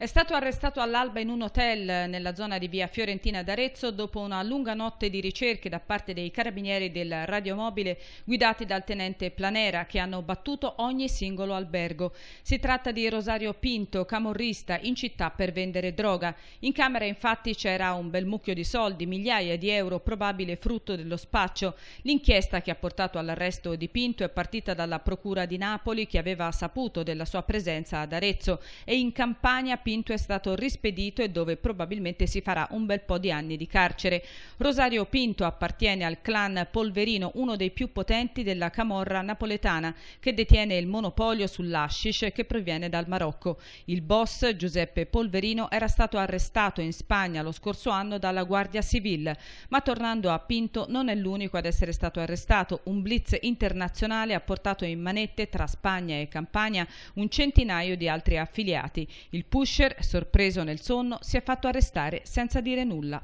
È stato arrestato all'alba in un hotel nella zona di via Fiorentina d'Arezzo dopo una lunga notte di ricerche da parte dei carabinieri del radiomobile guidati dal tenente Planera che hanno battuto ogni singolo albergo. Si tratta di Rosario Pinto, camorrista in città per vendere droga. In camera infatti c'era un bel mucchio di soldi, migliaia di euro, probabile frutto dello spaccio. L'inchiesta che ha portato all'arresto di Pinto è partita dalla procura di Napoli che aveva saputo della sua presenza ad Arezzo e in Campania Pinto è stato rispedito e dove probabilmente si farà un bel po' di anni di carcere. Rosario Pinto appartiene al clan Polverino, uno dei più potenti della camorra napoletana, che detiene il monopolio sull'ashish che proviene dal Marocco. Il boss, Giuseppe Polverino, era stato arrestato in Spagna lo scorso anno dalla Guardia Civile, ma tornando a Pinto non è l'unico ad essere stato arrestato. Un blitz internazionale ha portato in manette tra Spagna e Campania un centinaio di altri affiliati. Il push Fischer, sorpreso nel sonno, si è fatto arrestare senza dire nulla.